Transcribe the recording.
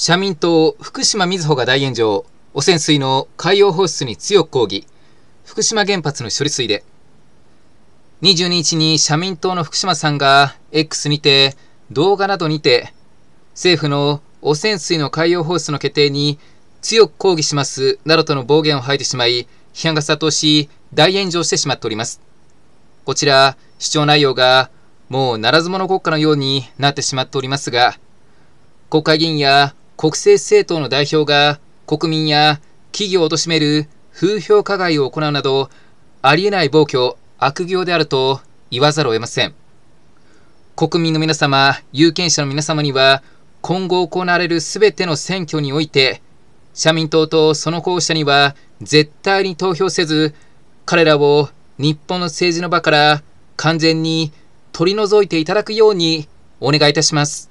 社民党福島みずほが大炎上汚染水の海洋放出に強く抗議福島原発の処理水で22日に社民党の福島さんが X にて動画などにて政府の汚染水の海洋放出の決定に強く抗議しますなどとの暴言を吐いてしまい批判が殺到し大炎上してしまっておりますこちら主張内容がもうならず者国家のようになってしまっておりますが国会議員や国政政党の代表が国民や企業を貶める風評加害を行うなど、ありえない暴挙、悪行であると言わざるを得ません。国民の皆様、有権者の皆様には、今後行われるすべての選挙において、社民党とその候補者には絶対に投票せず、彼らを日本の政治の場から完全に取り除いていただくようにお願いいたします。